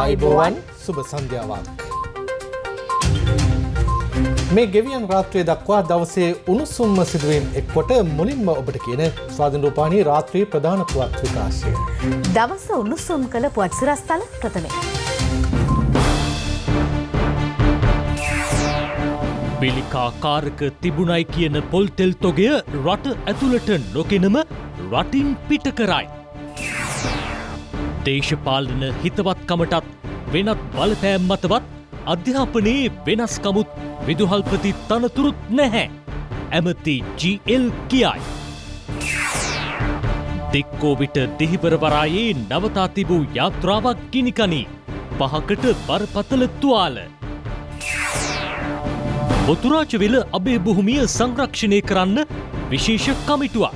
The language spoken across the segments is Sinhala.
අයිබෝවන් සුභ සන්ධ්‍යාවක්. මේ ගෙවියන් රාත්‍රය දක්වා දවසේ උණුසුම්ම සිදුවෙන් එක්කොට මුලින්ම ඔබට කියන ස්වාධනරූපානී රාත්‍රී ප්‍රධාන පුවත් විකාශය. දවස උණුසුම් කළ පුවත්සිරස්ථල ප්‍රථමය. බිලිකාකාරක තිබුණයි කියන පොල්තෙල් තොගය රට ඇතුළට නොකෙනම රටින් පිට කරයි. දේශපාලන හිතවත්කමටත් වෙනත් බලපෑම් මතවත් අධ්‍යාපනයේ වෙනස්කමුත් විදුහල්පති තනතුරුත් නැහැ. ඇමති GL කියයි. දෙක්කෝවිට දෙහිවරවරායේ නවතා තිබූ යාත්‍රාවක් ගිනිකනී. පහකට බරපතල තුවාල. බොතුරාජවෙල අබේ බොහොමිය සංරක්ෂණය කරන්න විශේෂ කමිටුවක්.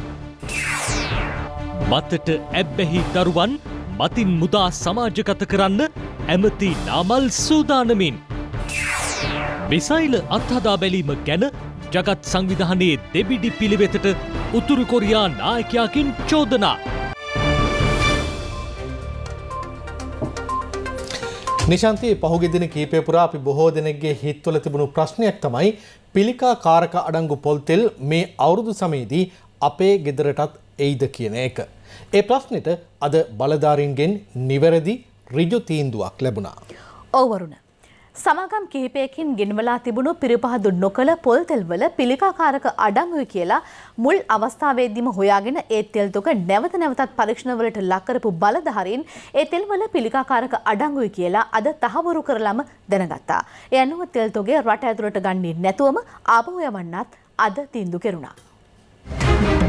මතට ඇබ්බැහි දරුවන් මතින් මුදා සමාජගත කරන්න ඇමති නාමල් සූදානමින්. මිසයිල අත්හදා බැලීම ගැන ජගත් සංවිධානයේ දෙබිඩි පිළිවෙතට උතුරු කොරියා නායකයාකින් චෝදනා. නිශන්තියේ පහුගෙදින කීපය පුරා අපි බොහෝ දෙනෙක්ගේ හිත්වල තිබුණු ප්‍රශ්නයක් තමයි පිළිකා කාරක අඩංගු පොල්තෙල් මේ අවුරුදු සමයේදී අපේ ගෙදරටත් එයිද කියන එක. ඒ ප්‍රශ්නෙට අද බලධාරින්ගෙන් නිවැරදි ඍජු තීන්දුවක් ලැබුණා. ඔව් වරුණ. සමාගම් කිහිපයකින් ගෙන්වලා තිබුණු පිරිපහදු නොකළ පොල් තෙල්වල පිළිකාකාරක අඩංගුයි කියලා මුල් අවස්ථාවේදීම හොයාගෙන ඒ තෙල් තුක නැවත නැවතත් පරීක්ෂණවලට ලක් කරපු බලධාරීන් ඒ තෙල්වල පිළිකාකාරක අඩංගුයි කියලා අද තහවුරු කරලම දැනගත්තා. ඒ අනුව තෙල් තුගේ රට ඇතුළට ගන්නේ නැතුවම ආපහු යවන්නත් අද තීන්දුව කෙරුණා. Thank you.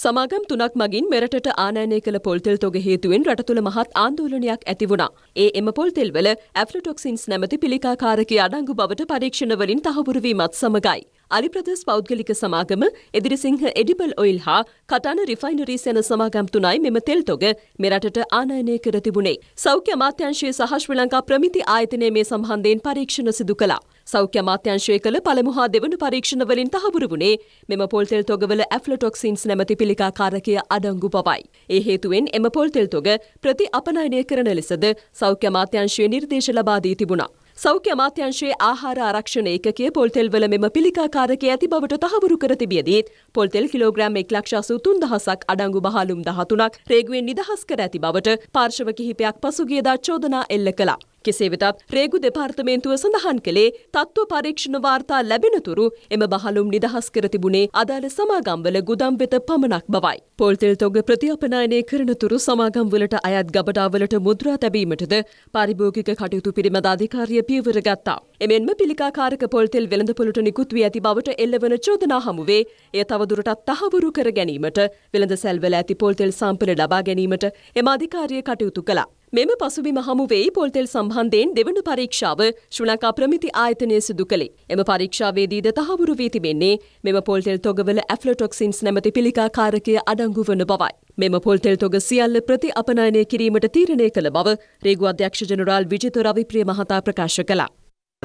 සමාගම් තුනක් මගින් මෙරටට ආනයනය කළ පොල්තෙල් තොග හේතුවෙන් රට තුළ මහත් ආන්දෝලනයක් ඇති වුණා. ඒ එම පොල්තෙල්වල ඇෆ්ලටොක්සින්ස් නැමති පිළිකාකාරකය අඩංගු බවට පරීක්ෂණවලින් තහවුරුවීමත් සමගයි. අලිප්‍රදේශ පෞද්ගලික සමාගම එදිරිසිංහ එඩිබල් ඔයිල් හා කටාන රිෆයිනරීස් යන සමාගම් තුනයි මෙම තෙල් තොග මෙරටට ආනයනය කර තිබුණේ. සෞඛ්‍ය අමාත්‍යංශයේ සහ ශ්‍රී ලංකා ප්‍රමිති ආයතනයේ මේ සම්බන්ධයෙන් පරීක්ෂණ සිදු කළා. සෞඛ්‍ය අමාත්‍යංශය කළ පළමු හා දෙවන පරීක්ෂණ වලින් තහවුරු වුණේ මෙම පොල්තෙල් තොගවල ඇෆ්ලොටොක්සින්ස් නැමැති පිළිකාකාරකය අඩංගු පවයි. ඒ හේතුවෙන් එම පොල්තෙල් තොග ප්‍රති අපනයනය කරන ලෙසද සෞඛ්‍ය අමාත්‍යංශය නිර්දේශ ලබා දී තිබුණා. සෞඛ්‍ය අමාත්‍යංශයේ ආහාර ආරක්ෂණ ඒකකය පොල්තෙල්වල මෙම පිළිකාකාරකය ඇති බවට තහවුරු කර තිබියදීත් පොල්තෙල් කිලෝග්‍රෑම් 1,83,000ක් අඩංගු බහලුම් 13ක් රේගුවෙන් නිදහස් කර ඇති බවට පාර්ශව කිහිපයක් පසුගියදා චෝදනා එල්ල කළා. කෙසේ වෙතත් රේගු දෙපාර්තමේන්තුව සඳහන් කළේ තත්ත්ව පරීක්ෂණ වාර්තා ලැබෙනතුරු එම බහලුම් නිදහස් කර තිබුණේ අදාළ සමාගම්වල ගුදම් වෙත පමණක් බවයි. පොල්තෙල් තොග ප්‍රතිඅපනයනය කරනතුරු සමාගම්වලට අයත් ගබඩාවලට මුද්‍රා තැබීමටද පාරිභෝගික කටයුතු පිළිබඳ අධිකාරිය පියවර ගත්තා. එමෙන්ම පිළිකාකාරක පොල්තෙල් වෙළඳපොළට නිකුත් වී ඇති බවට එල්ලවන චෝදනා හමුවේ එය තවදුරටත් තහවුරු කර ගැනීමට වෙළඳ සැල්වල ඇති පොල්තෙල් සම්පල ලබා ගැනීමට එම අධිකාරිය කටයුතු කළා. මෙම පසුබිම හමු වෙයි පොල්තෙල් සම්බන්ධයෙන් දෙවන පරීක්ෂාව ශ්‍රණක අප්‍රමිති ආයතනය සිදු කළේ. එම පරීක්ෂාවේදීද තහවුරු වී තිබෙන්නේ මෙම පොල්තෙල් තොගවල ඇෆ්ලොටොක්සින්ස් නැමැති පිළිකා කාරකය අඩංගු වන බවයි. මෙම පොල්තෙල් තොග සියල්ල ප්‍රති අපනයනය කිරීමට තීරණය කළ බව රේගු අධ්‍යක්ෂ ජනරාල් විජිත රවිප්‍රිය මහතා ප්‍රකාශ කළා.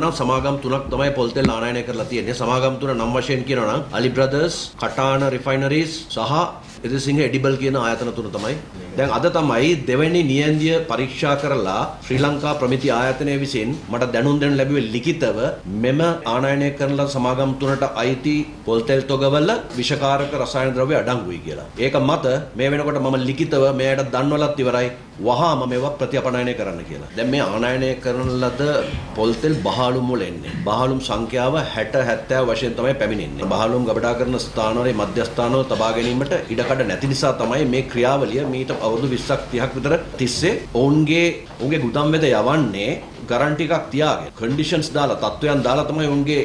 නම් සමාගම් තුනක් තමයි පොල්තෙල් ආනයනය කරලා තියෙන්නේ. සමාගම් තුන නම් වශයෙන් කියනවා නම් අලි බ්‍රදර්ස්, කටාන රිෆයිනරිස් සහ එදිරිසිංහ එඩිබල් කියන ආයතන තුන තමයි. දැන් අද තමයි දෙවැනි නියන්දිය පරීක්ෂා කරලා ශ්‍රී ලංකා ප්‍රමිති ආයතනය විසින් මට දැනුම් දෙන්න ලැබුවේ ලිඛිතව මෙම ආනයනය කරන සමාගම් තුනට අයිති පොල්තෙල් තොගවල විෂකාරක රසායන ද්‍රව්‍ය අඩංගුයි කියලා. ඒක මත මේ වෙනකොට මම ලිඛිතව මෙයට දන්වලත් ඉවරයි. වහාම මේවා ප්‍රතිඅපනයනය කරන්න කියලා. දැන් මේ ආනයනය කරන ලද පොල්තෙල් බහලුම් වල එන්නේ. බහලුම් සංඛ්‍යාව 60 70 වශයෙන් තමයි පැමිණෙන්නේ. බහලුම් ගබඩා කරන ස්ථානවල මධ්‍යස්ථානවල තබා ගැනීමට ඉඩ කඩ නැති නිසා තමයි මේ ක්‍රියාවලිය මීට අවුරුදු 20ක් 30ක් විතර තිස්සේ ඔවුන්ගේ ඔවුන්ගේ ගුදම් වෙත යවන්නේ ගරන්ටි එකක් තියාගෙන කන්ඩිෂන්ස් දාලා තත්වයන් දාලා තමයි ඔවුන්ගේ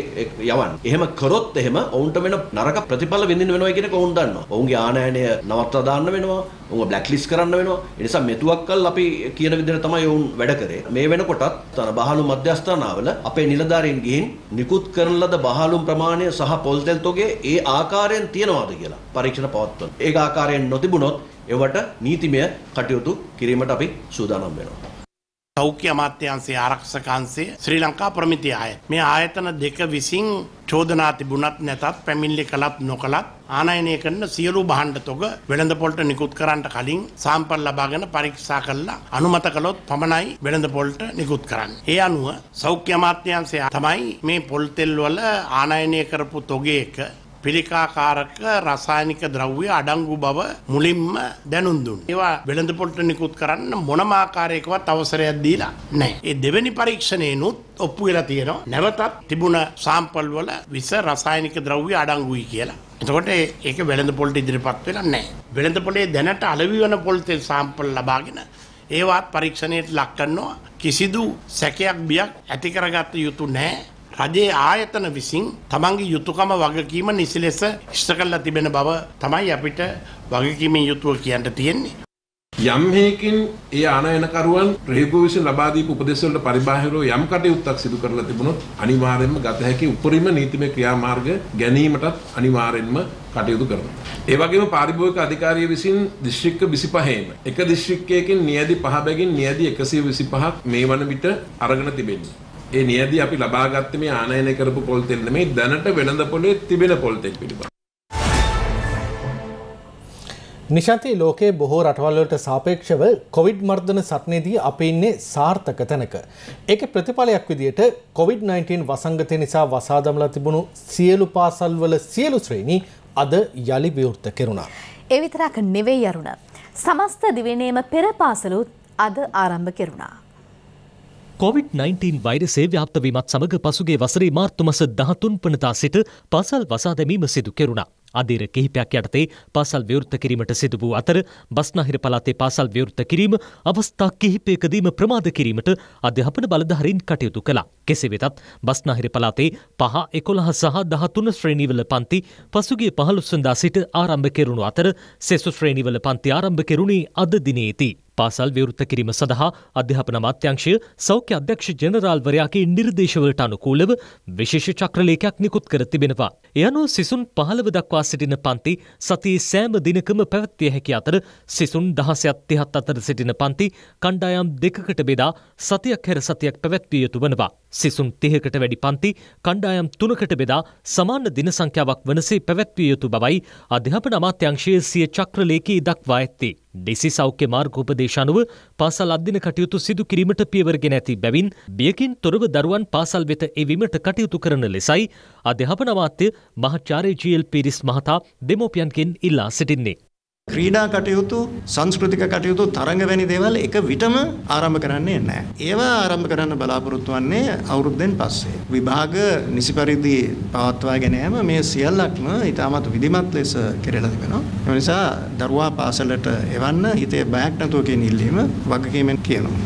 යවන්නේ. එහෙම කරොත් එහෙම ඔවුන්ට වෙන නරක ප්‍රතිඵල විඳින්න වෙනවා කියන එක ඔවුන් දන්නවා. ඔවුන්ගේ ආනයනය නවත්තා දාන්න වෙනවා. ඔවුන් බ්ලැක් ලිස්ට් කරන්න වෙනවා. ඒ නිසා මෙතුවක්කල් අපි කියන විදිහට තමයි ඔවුන් වැඩ කරේ. මේ වෙනකොටත් තන බහලු මධ්‍යස්ථානවල අපේ නිලධාරීන් ගිහින් නිකුත් කරන ලද බහලුම් ප්‍රමාණය සහ පොල්තෙල්තෝගේ ඒ ආකාරයෙන් තියනවාද කියලා පරීක්ෂණ පවත්වන. ඒක ආකාරයෙන් නොතිබුණොත් ඒවට නීතිමය කටයුතු කිරීමට අපි සූදානම් වෙනවා. සෞඛ්‍ය අමාත්‍යන්සේ ආරක්ෂකන්සේ ශ්‍රී ලංකා ප්‍රමිති ආය. මේ ආයතන දෙක විසින් චෝදනා තිබුණත් නැතත් පැමිල්ලි කළත් නොකළත් ආනයනය කරන සියලු බහන්ඩ තොග වෙළඳ පොල්ට නිකුත් කරන්නට කලින් සාම්පල් ලබාගෙන පරීක්ෂා කල්ලා අනුමත කළොත් පමණයි වෙළඳ පොල්ට නිකුත් කරන්න. ඒ අනුව සෞඛ්‍ය අමාත්‍යන්සේ තමයි මේ පොල්තෙල්වල ආනයනය කරපු තොගේක පිළිකාකාරක රසායනික ද්‍රව්‍ය අඩංගු බව මුලින්ම දැනුම් දුන්න. ඒවා වෙළඳ පොළට නිකුත් කරන්න මොනම ආකාරයකවත් අවසරයක් දීලා නැහැ. ඒ දෙවෙනි පරීක්ෂණේනුත් ඔප්පු වෙලා තියෙනවා. නැවතත් තිබුණ සාම්පල් වල විස රසායනික ද්‍රව්‍ය අඩංගුයි කියලා. එතකොට ඒක වෙළඳ පොළට ඉදිරිපත් වෙලා නැහැ. වෙළඳ පොළේ දැනට අලෙවි වන පොල් තෙල් සාම්පල් ලබාගෙන ඒවත් පරීක්ෂණයට ලක් කරනවා. කිසිදු සැකයක් බියක් ඇති කරගත යුතු නැහැ. රජයේ ආයතන විසින් තමන්ගේ යුතුයකම වගකීම නිසි ලෙස ඉෂ්ට කරලා තිබෙන බව තමයි අපිට වගකීමෙන් යුතුව කියන්න තියෙන්නේ. යම් හේකින් ඒ ආනයනකරුවන් රේගෝ විසින් ලබා දීපු උපදෙස් වලට පරිබාහිරව යම් කටයුත්තක් සිදු කරලා තිබුණොත් අනිවාර්යයෙන්ම ගත හැකි උපරිම නීතිමය ක්‍රියාමාර්ග ගැනීමටත් අනිවාර්යයෙන්ම කටයුතු කරනවා. ඒ වගේම පාරිභෝගික අධිකාරිය විසින් දිස්ත්‍රික්ක 25ෙම එක දිස්ත්‍රික්කයකින් නියදි 5 බැගින් නියදි 125ක් මේ වන විට අරගෙන තිබෙනවා. ඒ නියදී අපි ලබා ගත්තේ මේ ආනයනය කරපු පොල් තෙල් නෙමෙයි දැනට වෙළඳ පොලේ තිබෙන පොල් තෙල් පිළිබඳ. නිශන්ති ලෝකයේ බොහෝ රටවල්වලට සාපේක්ෂව කොවිඩ් මර්ධන සටනේදී අපි ඉන්නේ සාර්ථක තැනක. ඒක ප්‍රතිඵලයක් විදියට කොවිD-19 වසංගතය නිසා වසාදමලා තිබුණු සියලු පාසල්වල සියලු ශ්‍රේණි අද යළි විවෘත කෙරුණා. ඒ විතරක් නෙවෙයි අරුණ. සමස්ත දිවිනේම පෙර පාසලුත් අද ආරම්භ කෙරුණා. කොවිD-19 වෛරසේ ව්‍යාප්තවීමත් සමඟ පසුගේ වසරේ මාර්තුමස දහතුන් පනතා සිට පාසල් වසා දැමීම සිදු කෙරුණා. අදීර කිහිපයක් යටතේ පාසල් විවෘත කිරීමට සිදු වූ අතර බස්නාහිර පළාතේ පාසල් විවෘත කිරීම අවස්ථා කිහිපයකදීම ප්‍රමාද කිරීමට අධ්‍යාපන බලධාරීන් කටයුතු කළා. කෙසේ වෙතත් බස්නාහිර පළාතේ පහ එකොළහ සහ දහතුන ශ්‍රේණීවල පන්ති පසුගේ පහළුස්සඳා සිට ආරම්භ කෙරුණු අතර සෙසු ශ්‍රේණීවල පන්ති ආරම්භ කෙරුණේ අද දිනේදී. පාසල් විවෘත කිරීම සඳහා අධ්‍යාපන අමාත්‍යංශය සෞඛ්‍ය අධ්‍යක්ෂ ජනරාල්වරයාගේ නිර්දේශවලට අනුකූලව විශේෂ චක්‍රලේඛයක් නිකුත් කර තිබෙනවා. එය අනුව සිසුන් පහළව දක්වා සිටින පන්ති සතියේ සෑම දිනකම පැවැත්විය හැකි අතර සිසුන් දහසයක් තිහත් අතර සිටින පන්ති කණ්ඩායම් දෙකකට බෙදා සතියක් හැර සතියක් පැවැත්විය යුතු වනවා. සිසුන් තිහකට වැඩි පන්ති කණ්ඩායම් තුනකට බෙදා සමාන දින සංඛ්‍යාවක් වනසේ පැවැත්විය යුතු බවයි අධ්‍යාපන අමාත්‍යංශයේ සිය චක්‍රලේකී දක්වා ඇත්තේ. ඩෙසි සෞඛ්‍ය මාර්ගෝපදේශ අනුව පාසල් අධ්‍යන කටයුතු සිදු කිරීමට පියවරගෙන ඇති බැවින් බියකින් තොරව දරුවන් පාසල් වෙත එවීමට කටයුතු කරන ලෙසයි අධ්‍යාපන අමාත්‍ය මහාචාර්ය ජී.එල්. පීරිස් මහතා දෙමෝපියන්ගෙන් ඉල්ලා සිටින්නේ. ක්‍රීඩා කටයුතු සංස්කෘතික කටයුතු තරඟ වැනි දේවල් එක විටම ආරම්භ කරන්නේ නැහැ. ඒවා ආරම්භ කරන්න බලාපොරොත්තු වෙන්නේ අවුරුද්දෙන් පස්සේ. විභාග නිසි පරිදි පවත්වාගෙන යෑම මේ සියල්ලක්ම ඊටමත් විධිමත් ලෙස කෙරෙලා තිබෙනවා. ඒ නිසා දරුවා පාසලට එවන්න හිතේ බයක් නැතුව කියන ඉල්ලීම වගකීමෙන් කියනවා.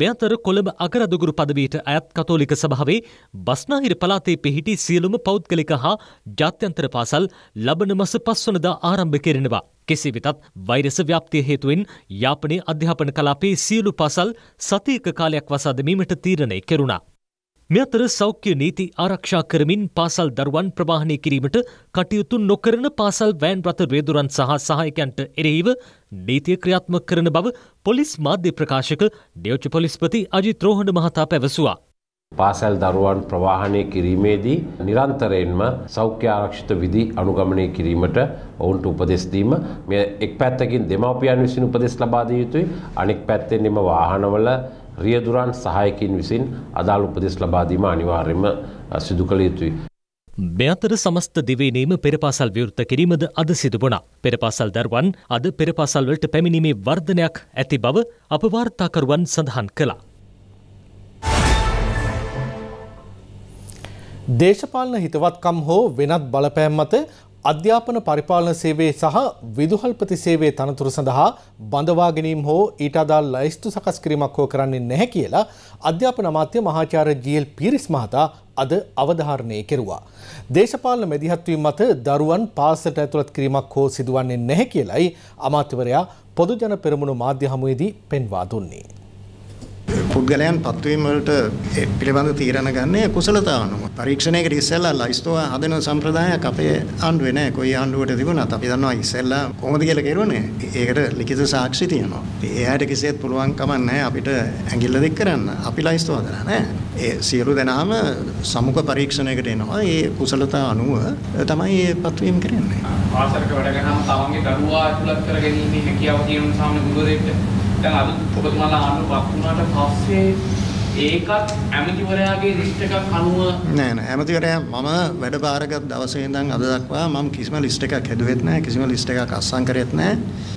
මෙතර කොළඹ අගරදුගුරු පදවීට අයත් කතෝලික සභාවේ බස්නාහිර පලාතේ පිහිටි සියලුම පෞද්ගලික හා ජාත්‍යන්තර පාසල් ලබන මස පස්වනදා ආරම්භ කෙරෙනවා. කෙසේ වෙතත් වෛරස ව්‍යාප්තිය හේතුවෙන් යාපනයේ අධ්‍යාපන කලාපයේ සියලු පාසල් සතියක කාලයක් වසා දැමීමට තීරණය කෙරුණා. මේ අතර සෞඛ්‍ය නීති ආරක්ෂා කරමින් පාසල් දරුවන් ප්‍රවාහනය කිරීමට කටයුතු නොකරන පාසල් වෑන් රථ රේදුරන් සහ සහායකයන්ට එරෙහිව නීතිය ක්‍රියාත්මක කරන බව පොලිස් මාධ්‍ය ප්‍රකාශක ඩියෝජ පොලිස්පති අජිත් රෝහණ මහතා පැවසුවා. පාසැල් දරුවන් ප්‍රවාහනය කිරීමේදී නිරන්තරයෙන්ම සෞඛ්‍ය ආරක්ෂිත විදි අනුගමනය කිරීමට ඔවුන්ට උපදෙස්දීම මේ එක් පැත්තකින් දෙමවපියන් විසින් උපදෙස් ලබාදිය යුතුයි අනෙක් පැත්තෙන් එම වාහනවල රියදුරන් සහයකින් විසින් අදාළ උපදෙස් ලබාදීම අනිවාර්යම සිදු කළ යුතුයි. මෙතර සමස්ත දිවේනීම පෙරපාසල් විවෘත කිරීමද අද සිදුවනා. පෙරපාසල් දරුවන් අද පෙරපාසල්වලට පැමිණීමේ වර්ධනයක් ඇති බව අප වාර්තාකරුවන් සඳහන් කලා. දේශපාලන හිතවත්කම් හෝ වෙනත් බලපෑම් මත අධ්‍යාපන පරිපාලන සේවේ සහ විදුහල්පති සේවේ තනතුර සඳහා බඳවා ගැනීම හෝ ඊට අදාළ ලයිස්තු සකස් කිරීමක් හෝ කරන්නේ නැහැ කියලා අධ්‍යාපන අමාත්‍ය මහාචාර්ය ජී.එල්. පීරිස් මහතා අද අවධාරණය කෙරුවා. දේශපාලන මැදිහත්වීම මත දරුවන් පාසලට ඇතුළත් කිරීමක් හෝ සිදුවන්නේ නැහැ කියලයි අමාත්‍යවරයා පොදුජන පෙරමුණු මාධ්‍ය හමුවේදී පෙන්වා දුන්නේ. පුද්ගලයන් පත්වීමට පිළිබඳ තීරණ ගන්නේ කුසලතාවනුව පරීක්ෂණයක ඉස්සෙල්ලා ලයිස්තෝව හදන සම්ප්‍රදායක් අපේ ආණ්ඩුවේ නැහැ කොයි ආණ්ඩුවට තිබුණත් අපි දන්නවා ඉස්සෙල්ලා කොහොමද කියලා කෙරුවනේ ඒකට ලිඛිත සාක්ෂි තියෙනවා එයාට කිසිත් පුළුවන් කමක් නැහැ අපිට ඇඟිල්ල දික් කරන්න අපි ලයිස්තෝව හදලා නැහැ ඒ සියලු දෙනාම සමුක පරීක්ෂණයකට එනවා ඒ කුසලතා අනුව තමයි ඒ පත්වීම කරන්නේ ආසරක වැඩ කරනම තමන්ගේ දරුවා ඇතුළත් කරගැනීමේ හැකියාව තියෙන සාමාන්‍ය ගුරුවරයෙක්ට දැන් අලුත් ඔබතුමාලා ආණ්ඩුවක් වුණාට පස්සේ ඒකත් ඇමතිවරයාගේ ලිස්ට් එකක් අනුව නෑ නෑ ඇමතිවරයා මම වැඩභාරගත් දවසේ ඉඳන් අද දක්වා මම කිසිම ලිස්ට් එකක් හැදුවෙත් නෑ කිසිම ලිස්ට් එකක් අස්සම් කරෙත් නෑ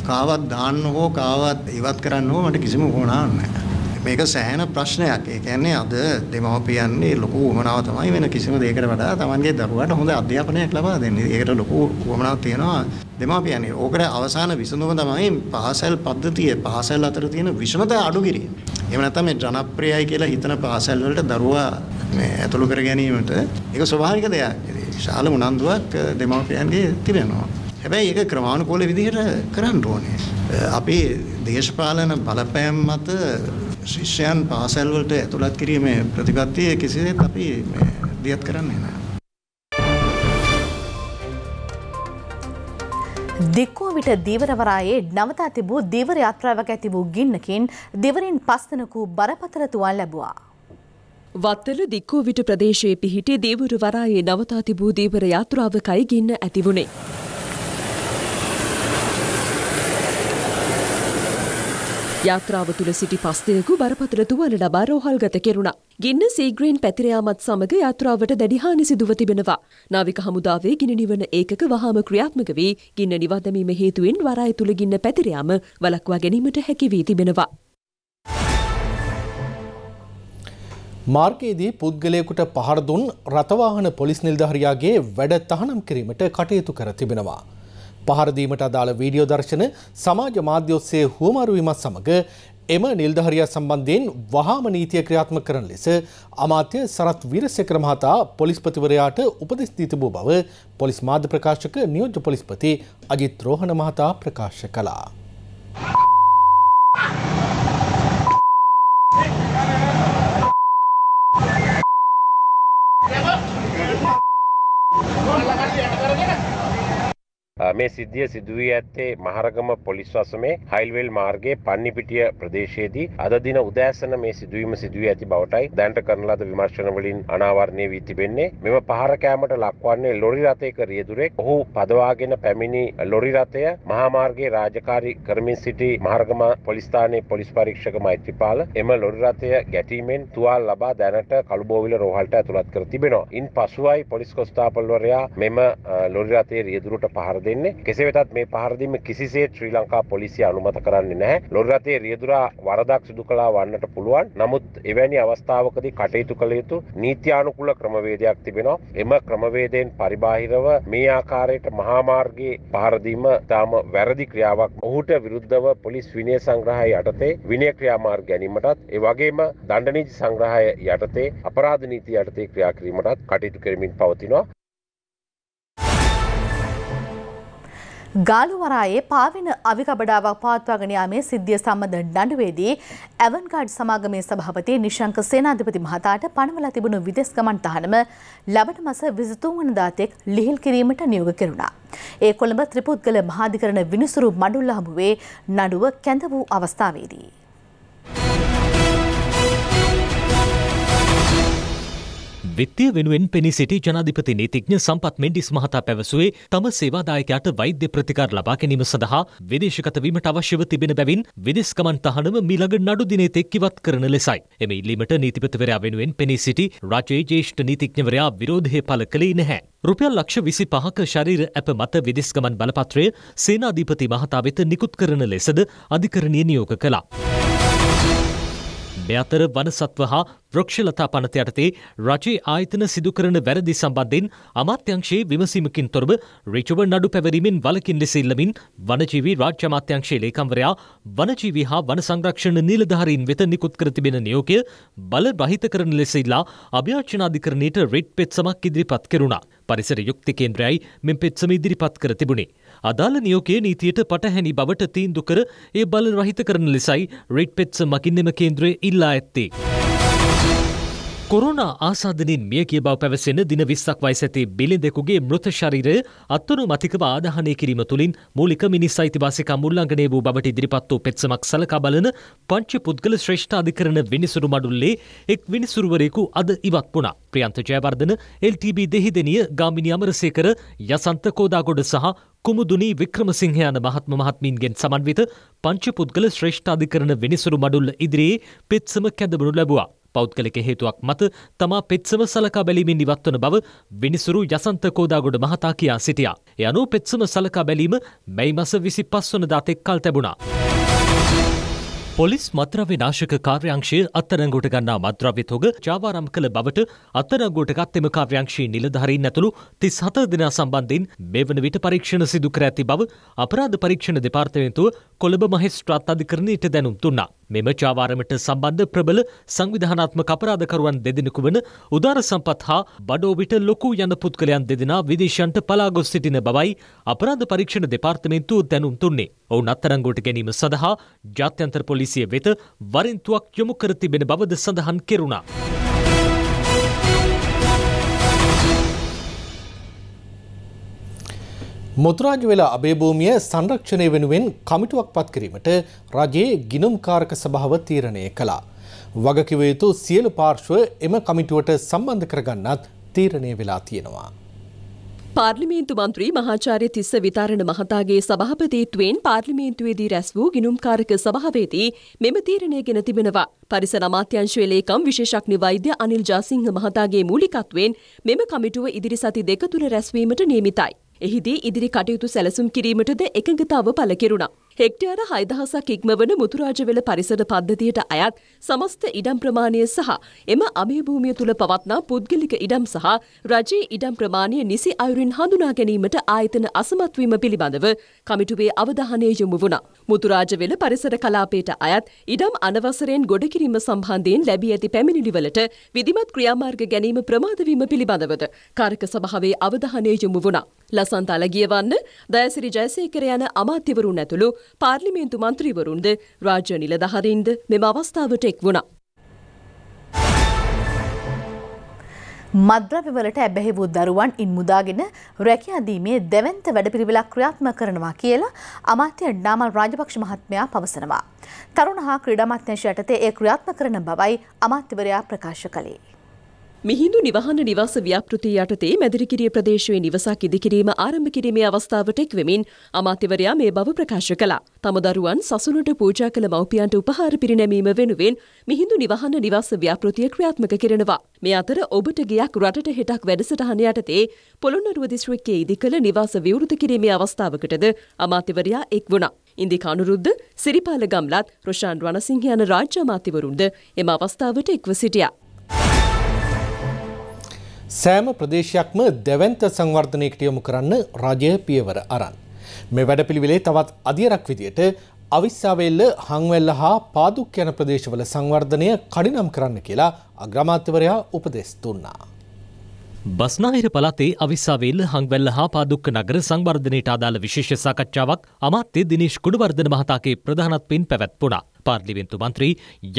කාවත් දාන්න හෝ කාවත් ඉවත් කරන්න හෝ මට කිසිම වුණා නෑ මේක සෑහෙන ප්‍රශ්නයක්. ඒ කියන්නේ අද දෙමව්පියන්නේ ලොකු උමනාව තමයි වෙන කිසිම දෙයකට වඩා Tamanගේ දරුවාට හොඳ අධ්‍යාපනයක් ලබා දෙන්නේ. ඒකට ලොකු උමනාවක් තියෙනවා දෙමව්පියන්නේ. ඕකට අවසාන විසඳුම තමයි පාසල් පද්ධතිය, පාසල් අතර තියෙන විෂමතා අඩු කිරීම. එහෙම නැත්නම් මේ ජනප්‍රියයි කියලා හිතන පාසල් වලට දරුවා මේ ඇතුළු කර ගැනීමට ඒක ස්වභාවික දෙයක්. විශාල උනන්දුවක් දෙමව්පියන්ගේ තිබෙනවා. හැබැයි ඒක ක්‍රමානුකූල විදිහට කරන්න ඕනේ. අපේ දේශපාලන බලපෑම් මත ශිෂ්‍යයන් පාසල් වලට ඇතුළත් කිරීමේ ප්‍රතිපත්තිය කිසිසේත් අපි මේ දියත් කරන්නේ නැහැ. දික්කෝවිට දීවරවරායේ නවතා තිබූ දීවර යාත්‍රාවක් ඇති වූ ගින්නකින් දෙවරින් පස්තනකු බරපතල තුවාල ලැබුවා. වත්තල දික්කෝවිට ප්‍රදේශයේ පිහිටි දීවර වරායේ නවතා තිබූ දීවර යාත්‍රාවකයි ගින්න ඇති වුණේ. යාත්‍රාව තුළ සිටි පස්තියකු බරපතර තුවල ලබා රෝහල්ගත කෙරුණා. ගින්න සීග්‍රීන් පැතිරයාමත් සමඟ යාත්‍රාවට දැඩිහානි සිදුව තිබෙනවා. නාවික හමුදාවේ ගිනි නිවන ඒකක වහාම ක්‍රියාත්මක වී ගින්න නිවාදමීම හේතුවෙන් වරාය තුළ ගින්න පැතිරයාම වලක්වා ගැනීමට හැකිවී තිබෙනවා. මාර්ගයේදී පුද්ගලයෙකුට පහර දුන් රථවාහන පොලිස් නිලධාරියාගේ වැඩ තහනම් කිරීමට කටයුතු කර තිබෙනවා. පහරදීමට අදාළ වීඩියෝ දර්ශන සමාජ මාධ්‍යොත්සේ හුවමරුවීමත් සමඟ එම නිල්ධහරියා සම්බන්ධයෙන් වහාම නීතිය ක්‍රියාත්ම කරන ලෙස අමාත්‍ය සරත් වීරසේකර මහතා පොලිස්පතිවරයාට උපදෙස් දී තිබූ බව පොලිස් මාධ්‍ය ප්‍රකාශක නියෝජ්‍ය පොලිස්පති අජිත් රෝහණ මහතා ප්‍රකාශ කළා. මේ සිද්ධිය සිදුවී ඇත්තේ මහරගම පොලිස් වසමේ හයිල්වෙල් මාර්ගයේ පන්නිපිටිය ප්‍රදේශයේදී අද දින උදෑසන මේ සිදුවීම සිදුවී ඇති බවටයි දැනට කරන ලද විමර්ශන වලින් අනාවරණය වී තිබෙන්නේ. මෙම පහර කෑමට ලක්වන්නේ ලොරි රථයක රියදුරෙක් ඔහු පදවාගෙන පැමිණි ලොරි රථය මහා මාර්ගයේ රාජකාරී කරමින් සිටි මහරගම පොලිස් ස්ථානයේ පොලිස් පරීක්ෂක මෛත්‍රීපාල එම ලොරි රථය ගැටීමෙන් තුවාල ලබා දැනට කළුබෝවිල රෝහලට ඇතුළත් කර තිබෙනවා. ඉන් පසුවයි පොලිස් කොස්තාපල්වරයා මෙම ලොරි රථයේ රියදුරට පහර දෙන්නේ කෙසේ වෙතත් මේ පහරදීම කිසිසේ ශ්‍රී ලංකා පොලිසිය අනුමත කරන්නේ නැහැ ලොරරතේ රියදුරා වරදක් සිදු කළා වන්නට පුළුවන් නමුත් එවැනි අවස්ථාවකදී කටයුතු කළ යුතු නීතියානුකූල ක්‍රමවේදයක් තිබෙනවා එම ක්‍රමවේදයෙන් පරිබාහිරව මේ ආකාරයට මහාමාර්ගයේ පහරදීම තාම වැරදි ක්‍රියාවක් ඔහුට විරුද්ධව පොලිස් විනය සංග්‍රහය යටතේ විනය ක්‍රියාමාර්ග ගැනීමටත් ඒ වගේම දණ්ඩනීති සංග්‍රහය යටතේ අපරාධ නීතිය යටතේ ක්‍රියා කිරීමටත් කටයුතු කරමින් පවතිනවා ගාලුවරායේ පාවෙන අවිකබඩාවක් පවත්වාගෙන යාමේ සිද්ධිය සම්බන්ධ දඬුවේදී ඇවන්ගාඩ් සමාගමේ සභාපති නිශංක සේනාධිපති මහතාට පනවලා තිබුණු විදෙස් ගමන් තහනම ලබන මාස 23 වනදා තෙක් ලිහිල් කිරීමට නියෝග කෙරුණා. ඒ කොළඹ ත්‍රිපුද්ගල මහාධිකරණ විනිසුරු මඩුල්ල හමුවේ නඩුව කැඳ වූ අවස්ථාවේදී විත්තිය වෙනුවෙන් පෙනී සිටි ජනාධිපති නීතිඥ සම්පත් මෙන්ඩිස් මහතා පැවසුවේ තම සේවාදායකයාට වෛද්‍ය ප්‍රතිකාර ලබා ගැනීම සඳහා විදේශගත වීමට අවශ්‍යව තිබෙන බැවින් විදෙස්ගමන් තහනම මිළඟ නඩු දිනේ තෙක් ඉවත් කරන ලෙසයි. එම ඉල්ලීමට නීතිපතිවරයා වෙනුවෙන් පෙනී සිටි රජයේ ජේෂ්ඨ නීතිඥවරයා විරෝධය පළ කළේ නැහැ. රුපියල් ලක්ෂ විසි පහක ශරීර ඇප මත විදිස්ගමන් බලපත්‍රය සේනාධීපති මහතා වෙත නිකුත් කරන ලෙසද අධිකරණය නියෝග කලා. මේ අතර වනසත්ව හා වෘක්ෂලතා පනත යටතේ රජයේ ආයතන සිදුකරන වැරදි සම්බන්ධයෙන් අමාත්‍යංශයේ විමසීමකින් තොරව ඍජුව නඩු පැවරීමෙන් වලකින් ලෙස ඉල්ලමින් වනජීවී රාජ්‍ය අමාත්‍යංශයේ ලේකම්වරයා වනජීවී හා වන සංරක්ෂණ නිලධාරීන් වෙත නිකුත් කර තිබෙන නියෝගය බල රහිත කරන ලෙස ඉල්ලා අභියාචනාධිකරණයට රෙඩ් පෙත්සමක් ඉදිරිපත් කෙරුණා. පරිසර යුක්ති කේන්ද්‍රයයි මෙම පෙත්සම ඉදිරිපත් කර තිබුණේ. අදාළ නියෝගයේ නීතියට පටහැනි බවට තීන්දු කර ඒ බල රහිත කරන ලෙසයි රෙඩ් පෙට්ස මකින්නම කේන්ද්‍රය ඉල්ලා ඇත්තේ. කොරුණ ආසාධනින් මිය කිය බව පැවසෙන දින විස්සක් වයිස ඇති බිලි දෙකුගේ මෘත ශරීරය අත්වනු මතිකව ආදාහනය කිරීම තුළින් මූලික මිනිස් අයිතිවාසිකම් උල්ලංඝනය වූ බවට ඉදිරිපත් වූ පෙත්සමක් සලකා බලන පංච පුද්ගල ශ්‍රේෂ්ඨ අධිකරණ විනිසුරු මඩුල්ලේ එක් විනිසුරුවරයෙකු අද ඉවත් වුණා. ප්‍රියන්ත ජයවර්ධන එල්ටබ දෙහිදෙනිය ගාමිණි අමරසේකර යසන්ත කෝදාගොඩ සහ කුමුදුනී වික්‍රමසිංහ යන මහත්ම මහත්මින්ගෙන් සමන්විත පංච පුද්ගල ශ්‍රේෂ්ඨාධිකරණ විනිසුරු මඩුල්ල ඉදිරියේ පෙත්සම කැඳවනු ලැබුවා. පෞද්ගලික හේතුවක් මත තමා පෙත්සම සලකා බැලීමෙන් ඉවත්වන බව විනිසුරු යසන්ත කෝදාගොඩ මහතා කියා සිටියා. එයනු පෙත්සම සලකා බැලීම මැයි මස විසි පස්වන දාතෙක් කල් තැබුණා. පොලිස් මත්‍රව්‍ය නාශක කාර්යංශය අත්තරංගුට ගන්නා මත්‍රව්‍ය තොග ජාවාරම් කළ බවට අත්තරංගුටගත් එම කාර්යංශී නිලධාරීන් ඇතුළු තිස් හතර දෙනා සම්බන්ධයෙන් මෙවන විට පරීක්ෂණ සිදු කර ඇති බව අපරාධ පරීක්ෂණ දෙපාර්තමේන්තුව කොළඹ මහෙස්ත්‍රාත් අධිකරණයට දැනුම් දුන්නා. මෙම ජාවාරමට සම්බන්ධ ප්‍රබල සංවිධානාත්මක අපරාධකරුවන් දෙදෙනෙකු වන උදාර සම්පත් හා බඩෝවිට ලොකු යන පුද්ගලයන් දෙදෙනා විදේශයන්ට පලා ගොස් සිටින බවයි අපරාධ පරීක්ෂණ දෙපාර්තමේන්තුව දැනුම් දුන්නේ. ඔවුන් අත්තරංගුට ගැනීම සඳහා ජාත්‍යන්තර පොලිස් පොලිසිය වෙත වරින්තුවක් යොමු කර තිබෙන බවද සඳහන් කෙරුණා. මුතුරාජ වෙලා අභේභූමිය සංරක්ෂණය වෙනුවෙන් කමිටුවක් පත් කිරීමට රජයේ ගිනුම්කාරක සභාව තීරණය කළා. වගකිව යුතු සියලු පාර්ශ්ව එම කමිටුවට සම්බන්ධ කරගන්නත් තීරණය වෙලා තියෙනවා. පාර්ලිමේන්තු මන්ත්‍රී මහාචාර්ය තිස්ස විතාරණ මහතාගේ සභාපතිත්වයෙන් පාර්ලිමේන්තුවේදී රැස් වූ ගිනුම්කාරක සභාවේදී මෙම තීරණය ගෙන තිබෙනවා. පරිසර අමාත්‍යංශයේ ලේකම් විශේෂඥ වෛද්‍ය අනිල් ජාසිංහ මහතාගේ මූලිකත්වයෙන් මෙම කමිටුව ඉදිරි සති දෙක තුන රැස්වීමට නියමිතයි. එහිදී ඉදිරි කටයුතු සැලසුම් කිරීමටද එකඟතාව පළ කෙරුණා. හෙක්ටයාර හයිදහසක් ඉක්මවන මුතුරාජවෙල පරිසර පද්ධතියට අයත් සමස්ත ඉඩම් ප්‍රමාණය සහ එම අමේභූමිය තුළ පවත්නා පුද්ගලික ඉඩම් සහ රජයේ ඉඩම් ප්‍රමාණය නිසි අයුරින් හඳුනා ගැනීමට ආයතන අසමත්වීම පිළිබඳව කමිටුවේ අවධානය යොමු වුණා. මුතුරාජවෙල පරිසර කලාපයට අයත් ඉඩම් අනවසරයෙන් ගොඩකිරීම සම්බන්ධයෙන් ලැබී ඇති පැමිණිලිවලට විධිමත් ක්‍රියාමාර්ග ගැනීම ප්‍රමාදවීම පිළිබඳවද කාරක සභාවේ අවධානය යොමු වුණා. ලසන්ත අලගියවන්න දයසිරි ජයසේකර යන අමාත්‍යවරුන් ඇතුළු පාර්ලිමේන්තු මන්ත්‍රීවරුන්ද රාජ්‍ය නිලධහරින්ද මෙම අවස්ථාවට එක් වුණා. මද්‍රවවලට ඇබැහි වූ දරුවන් ඉන් මුදාගෙන රැකයාදීමේ දැවන්ත වැඩපිරිවෙලක් ක්‍රියාත්ම කරනවා කියලා අමාත්‍ය ඩාමල් රාජපක්ෂ මහත්මයා පවසනවා. තරුණ හා ක්‍රඩාමත්‍යංශ යටතේ ඒ ක්‍රියාත්ම කරන බවයි අමාත්‍යවරයා ප්‍රකාශ කළේ. මිහිඳු නිවහන නිවාස ව්‍යාපෘති යටතේ මැදිරිකිරිය ප්‍රදේශයේ නිවසක් ඉදිකිරීම ආරම්භ කිරීමේ අවස්ථාවට එක්වෙමින් අමාත්‍යවරයා මේ බව ප්‍රකාශ කළා. තම දරුවන් සසුනට පූජා කළ මව්පියන්ට උපහාර පිරිනැමීම වෙනුවෙන් මිහිඳු නිවහන නිවාස ව්‍යාපෘතිය ක්‍රියාත්මක කරනවා. මේ අතර ඔබට ගියක් රටට හෙටක් වැඩසටහන යටතේ පොළොන්නරුව දිස්ත්‍රික්කයේ ඉදිකළ නිවාස විවෘත කිරීමේ අවස්ථාවකටද අමාත්‍යවරයා එක් වුණා. ඉන්දික අනුරුද්ධ සිරිපාල ගම්ලත් රොෂාන් රණසිංහ යන රාජ්‍ය අමාත්‍යවරුන්ද එම අවස්ථාවට එක්ව සිටියා. සෑම ප්‍රදේශයක්ම දැවන්ත සංවර්ධනයකට යොමු කරන්න රජය පියවර අරන්. මේ වැඩපිළිවෙලේ තවත් අධියරක් විදියට අවිස්සාවෙල්ල හංවැල්ල හා පාදුක් යන ප්‍රදේශවල සංවර්ධනය කඩිනම් කරන්න කියලා අග්‍රමාත්‍යවරයා උපදෙස් දුන්නා. බස්නාහිර පළාතේ අවිස්සාවේල්ල හංවැල්ල හා පාදුක්ක නගර සංවර්ධනයට අදාළ විශේෂ සාකච්ඡාවක් අමාත්‍ය දිනේශ් ගුණවර්ධන මහතාගේ ප්‍රධානත්වයෙන් පැවැත්වුණා. පාර්ලිමේන්තු මන්ත්‍රී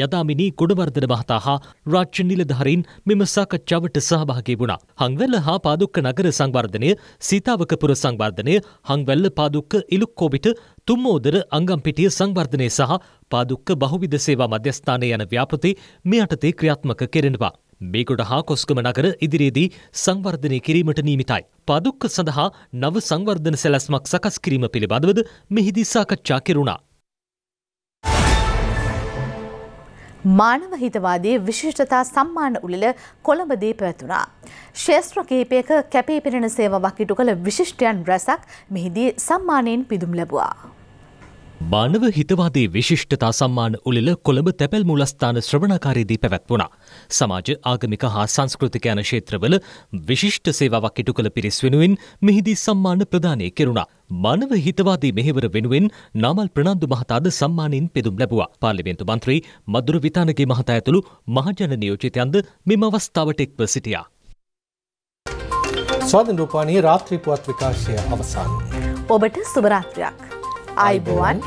යදාමිනී ගුණවර්ධන මහතා හා රාජ්‍ය නිලධාරීන් මෙම සාකච්ඡාවට සහභාගී වුණා. හංවැල්ල හා පාදුක්ක නගර සංවර්ධනය, සීතාවකපුර සංවර්ධනය, හංවැල්ල පාදුක්ක ඉලුක්කෝබිට තුම්මෝදර අංගම්පිටිය සංවර්ධනය සහ පාදුක්ක බහුවිධ සේවා මධ්‍යස්ථානය යන ව්‍යාපෘති මේ යටතේ ක්‍රියාත්මක කෙරෙනවා. මේකොට හා කොස්කම නගර ඉදිරියේදී සංවර්ධනය කිරීමට නීමිතයි. පදුක්ක සඳහා නව සංවර්ධන සැලැස්මක් සකස් කිරීම පිළිබඳවද මෙහිදී සාකච්ඡා කෙරුණා. මානව හිතවාදී විශිෂ්ටතා සම්මාන උළෙල කොළඹදී පැවැතුණා. ශේෂ්ත්‍ර කීපයක කැපී පෙනෙන සේවාවක් ඉටු කළ විශිෂ්ටයන් රැසක් මෙහිදී සම්මානයෙන් පිදුම් ලැබුවා. මානව හිතවාදී විශිෂ්ටතා සම්මාන උළෙල කොළඹ තැපැල් මූලස්ථාන ශ්‍රවණකාරයේදී පැවැත්වුණා. සමාජ ආගමික හා සංස්කෘතික යන ක්ෂේත්‍රවල විශිෂ්ට සේවාවක් ඉටු කළ පිරිස් වෙනුවෙන් මෙහිදී සම්මාන ප්‍රදානය කෙරුණා. මනව හිතවාදී මෙහෙවර වෙනුවෙන් නමල් ප්‍රනන්දු මහතාද සම්මානයෙන් පෙදුම් ලැබුවා. පාර්ලිමේන්තු මන්ත්‍රී මදුර විතානගේ මහතා ඇතුළු මහජන නියෝජිතයන්ද මෙම අවස්ථාවට එක්ව සිටියා. ස්වාධීන රූපවාහිනියේ රාත්‍රී පුවත් විකාශය අවසන්. ඔබට සුබ රාත්‍රියක්. ආයිබුවන්.